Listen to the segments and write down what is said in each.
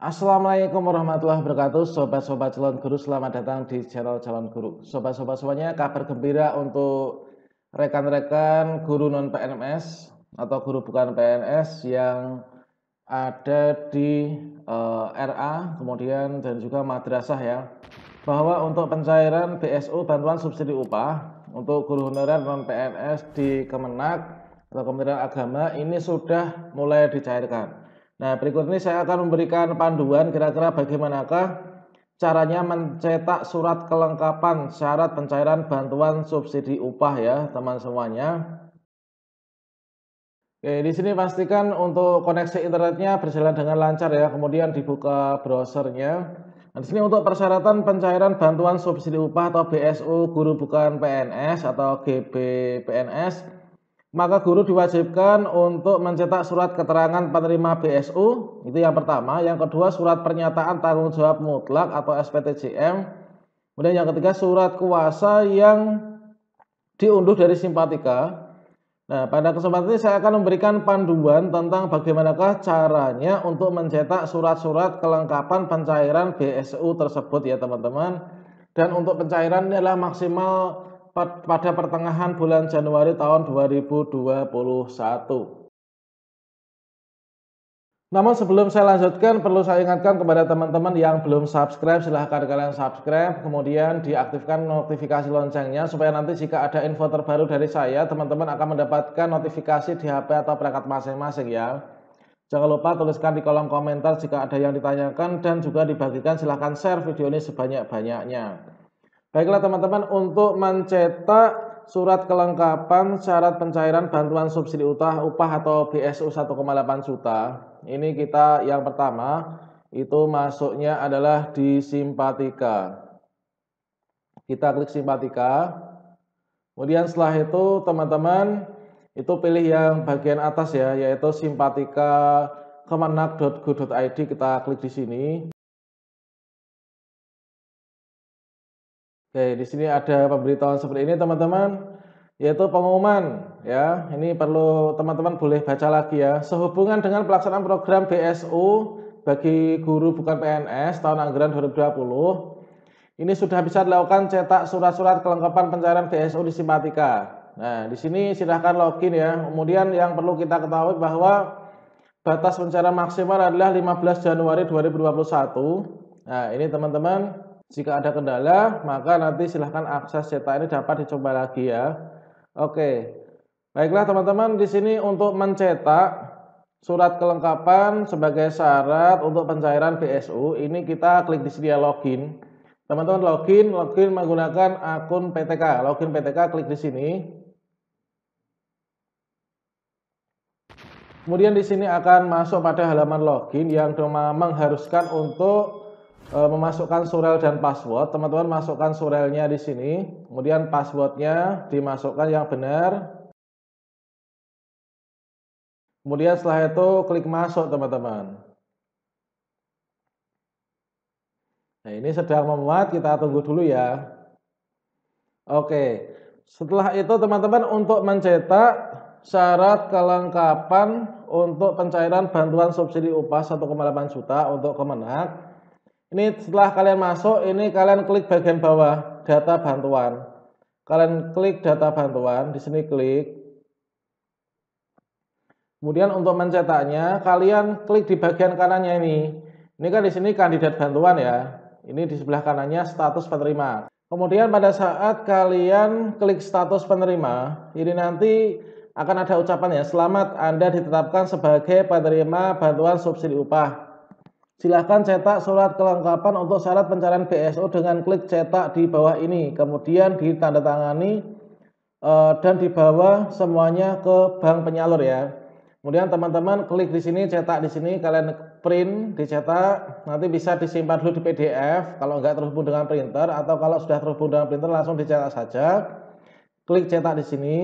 Assalamualaikum warahmatullahi wabarakatuh Sobat-sobat calon guru selamat datang di channel calon guru Sobat-sobat semuanya kabar gembira untuk rekan-rekan guru non PNS Atau guru bukan PNS yang ada di uh, eh, RA kemudian dan juga madrasah ya Bahwa untuk pencairan BSU bantuan subsidi upah Untuk guru honorer non PNS di Kemenak atau Kementerian Agama ini sudah mulai dicairkan Nah, berikut ini saya akan memberikan panduan kira-kira bagaimanakah caranya mencetak surat kelengkapan syarat pencairan bantuan subsidi upah ya, teman semuanya. Oke, di sini pastikan untuk koneksi internetnya berjalan dengan lancar ya, kemudian dibuka browsernya. Nah, di sini untuk persyaratan pencairan bantuan subsidi upah atau BSU guru bukan PNS atau GBPNS maka guru diwajibkan untuk mencetak surat keterangan penerima BSU itu yang pertama yang kedua surat pernyataan tanggung jawab mutlak atau SPTJM kemudian yang ketiga surat kuasa yang diunduh dari simpatika nah pada kesempatan ini saya akan memberikan panduan tentang bagaimanakah caranya untuk mencetak surat-surat kelengkapan pencairan BSU tersebut ya teman-teman dan untuk pencairan adalah maksimal pada pertengahan bulan Januari tahun 2021. Namun sebelum saya lanjutkan, perlu saya ingatkan kepada teman-teman yang belum subscribe, silahkan kalian subscribe, kemudian diaktifkan notifikasi loncengnya, supaya nanti jika ada info terbaru dari saya, teman-teman akan mendapatkan notifikasi di HP atau perangkat masing-masing ya. Jangan lupa tuliskan di kolom komentar jika ada yang ditanyakan, dan juga dibagikan silahkan share video ini sebanyak-banyaknya. Baiklah teman-teman, untuk mencetak surat kelengkapan syarat pencairan bantuan subsidi utah upah atau BSU 1,8 juta, ini kita yang pertama itu masuknya adalah di simpatika. Kita klik simpatika. Kemudian setelah itu teman-teman itu pilih yang bagian atas ya, yaitu simpatika kemenak.go.id kita klik di sini. Oke, di sini ada pemberitahuan seperti ini teman-teman, yaitu pengumuman ya. Ini perlu teman-teman boleh baca lagi ya. Sehubungan dengan pelaksanaan program BSU bagi guru bukan PNS tahun anggaran 2020, ini sudah bisa dilakukan cetak surat-surat kelengkapan pencairan BSU di Simpatika. Nah, di sini silahkan login ya. Kemudian yang perlu kita ketahui bahwa batas pencairan maksimal adalah 15 Januari 2021. Nah, ini teman-teman jika ada kendala, maka nanti silahkan akses cetak ini dapat dicoba lagi ya. Oke, baiklah teman-teman di sini untuk mencetak surat kelengkapan sebagai syarat untuk pencairan BSU ini kita klik di sini ya login. Teman-teman login, login menggunakan akun PTK. Login PTK klik di sini. Kemudian di sini akan masuk pada halaman login yang memang mengharuskan untuk Eh, memasukkan surel dan password. Teman-teman masukkan surelnya di sini, kemudian passwordnya dimasukkan yang benar. Kemudian setelah itu klik masuk teman-teman. Nah ini sedang memuat, kita tunggu dulu ya. Oke, setelah itu teman-teman untuk mencetak syarat kelengkapan untuk pencairan bantuan subsidi upah 1,8 juta untuk kemenak ini setelah kalian masuk, ini kalian klik bagian bawah data bantuan. Kalian klik data bantuan, di sini klik. Kemudian untuk mencetaknya, kalian klik di bagian kanannya ini. Ini kan di sini kandidat bantuan ya. Ini di sebelah kanannya status penerima. Kemudian pada saat kalian klik status penerima, ini nanti akan ada ucapan ya, selamat Anda ditetapkan sebagai penerima bantuan subsidi upah. Silahkan cetak surat kelengkapan untuk syarat pencarian BSO dengan klik cetak di bawah ini. Kemudian ditandatangani e, dan dibawa semuanya ke bank penyalur ya. Kemudian teman-teman klik di sini, cetak di sini, kalian print, dicetak, nanti bisa disimpan dulu di PDF kalau nggak terhubung dengan printer atau kalau sudah terhubung dengan printer langsung dicetak saja. Klik cetak di sini,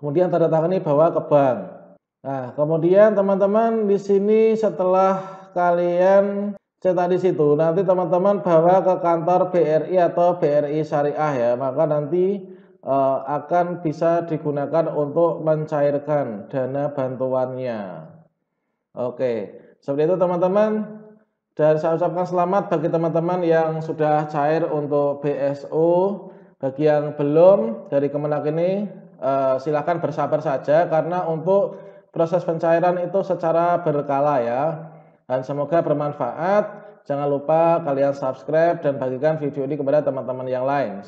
kemudian tanda tangan ini bawa ke bank. Nah, kemudian teman-teman di sini setelah kalian cetak di situ. Nanti teman-teman bawa ke kantor BRI atau BRI Syariah ya. Maka nanti eh, akan bisa digunakan untuk mencairkan dana bantuannya. Oke, seperti itu teman-teman. Dan saya ucapkan selamat bagi teman-teman yang sudah cair untuk BSO. Bagi yang belum dari Kemenak ini eh, silahkan bersabar saja karena untuk proses pencairan itu secara berkala ya dan semoga bermanfaat. Jangan lupa kalian subscribe dan bagikan video ini kepada teman-teman yang lain.